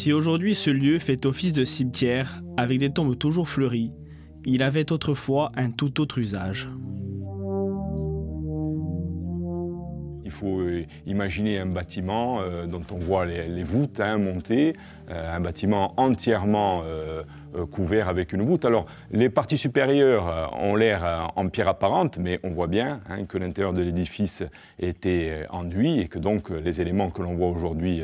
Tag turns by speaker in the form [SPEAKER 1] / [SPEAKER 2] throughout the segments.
[SPEAKER 1] Si aujourd'hui ce lieu fait office de cimetière, avec des tombes toujours fleuries, il avait autrefois un tout autre usage.
[SPEAKER 2] Il faut euh, imaginer un bâtiment euh, dont on voit les, voûtes hein, monter, euh, un bâtiment entièrement euh, couvert avec une voûte. Alors, les parties supérieures euh, ont l'air euh, en pierre apparente, mais on voit bien hein, que l'intérieur de l'édifice était enduit et que donc les éléments que l'on voit aujourd'hui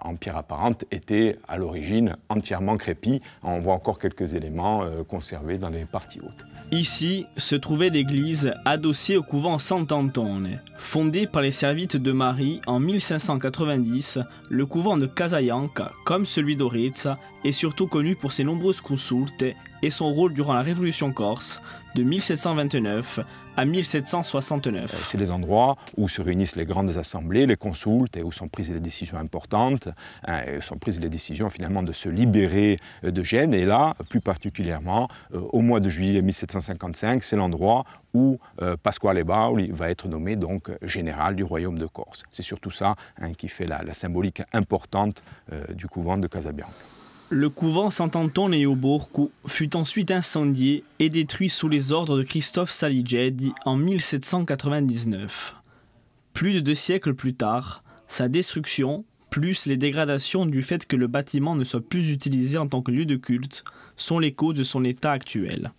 [SPEAKER 2] en pierre apparente étaient à l'origine entièrement crépis. On voit encore quelques éléments conservés dans les parties hautes.
[SPEAKER 1] Ici se trouvait l'église adossée au couvent Sant'Antone. Fondée par les servites de Marie en 1590, le couvent de Casayanca, comme celui d'Orezza, est surtout connu pour ses nombreuses consultes et son rôle durant la Révolution corse de 1729 à
[SPEAKER 2] 1769. Euh, c'est les endroits où se réunissent les grandes assemblées, les consultes, et où sont prises les décisions importantes, hein, sont prises les décisions finalement de se libérer euh, de Gênes. Et là, plus particulièrement, euh, au mois de juillet 1755, c'est l'endroit où Pasquale Bauli va être nommé donc général du royaume de Corse. C'est surtout ça hein, qui fait la, symbolique importante du couvent de Casabianca.
[SPEAKER 1] Le couvent saint et Oborco fut ensuite incendié et détruit sous les ordres de Christophe Saligedi en 1799. Plus de deux siècles plus tard, sa destruction, plus les dégradations du fait que le bâtiment ne soit plus utilisé en tant que lieu de culte, sont les causes de son état actuel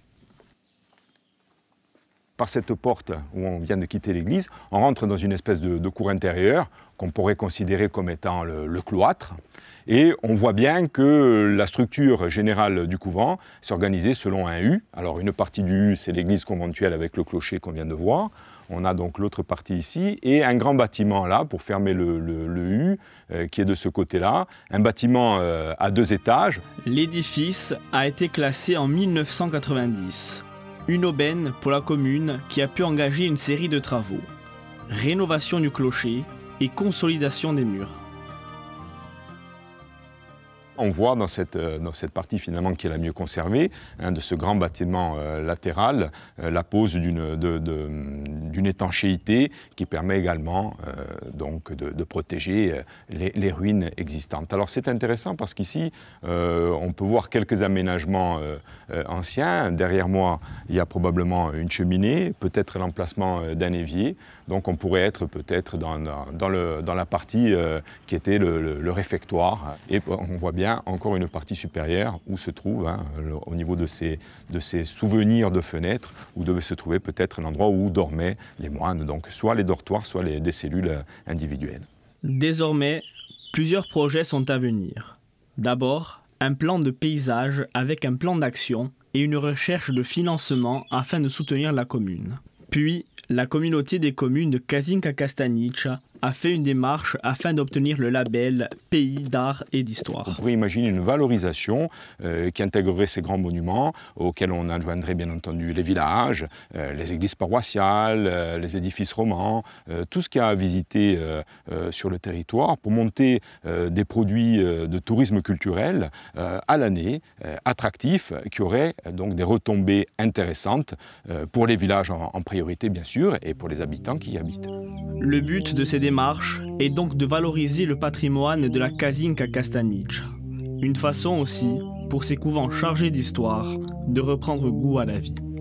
[SPEAKER 2] par cette porte où on vient de quitter l'église, on rentre dans une espèce de, cour intérieure qu'on pourrait considérer comme étant le, cloître. Et on voit bien que la structure générale du couvent s'organisait selon un U. Alors une partie du U, c'est l'église conventuelle avec le clocher qu'on vient de voir. On a donc l'autre partie ici et un grand bâtiment là pour fermer le, U euh, qui est de ce côté-là. Un bâtiment euh, à deux étages. L'édifice a été
[SPEAKER 1] classé en 1990 une aubaine pour la commune qui a pu engager une série de travaux. Rénovation du clocher et consolidation des murs.
[SPEAKER 2] On voit dans cette, euh, dans cette partie finalement qui est la mieux conservée, hein, de ce grand bâtiment euh, latéral, euh, la pose d'une étanchéité qui permet également donc de, protéger les, ruines existantes. Alors c'est intéressant parce qu'ici, on peut voir quelques aménagements anciens. Derrière moi, il y a probablement une cheminée, peut-être l'emplacement d'un évier. Donc on pourrait être peut-être dans, dans, la partie qui était le, réfectoire. Et on voit encore une partie supérieure où se trouve, hein, au niveau de ces, de ces souvenirs de fenêtres, où devait se trouver peut-être l'endroit où dormaient les moines, donc soit les dortoirs, soit les, des cellules individuelles.
[SPEAKER 1] Désormais, plusieurs projets sont à venir. D'abord, un plan de paysage avec un plan d'action et une recherche de financement afin de soutenir la commune. Puis, la communauté des communes de Kazinka-Kastanica a fait une démarche afin d'obtenir le label
[SPEAKER 2] Pays d'art et d'histoire. On pourrait imaginer une valorisation euh, qui intégrerait ces grands monuments auxquels on adjoindrait bien entendu les villages, euh, les églises paroissiales, euh, les édifices romans, tout ce qu'il y a à visiter sur le territoire pour monter des produits de tourisme culturel à l'année, attractifs, qui auraient donc des retombées intéressantes pour les villages en priorité bien sûr et pour les habitants qui y habitent.
[SPEAKER 1] Le but de ces démarches est donc de valoriser le patrimoine de la Kazinka Kastanic. Une façon aussi, pour ces couvents chargés d'histoire, de reprendre goût à la vie.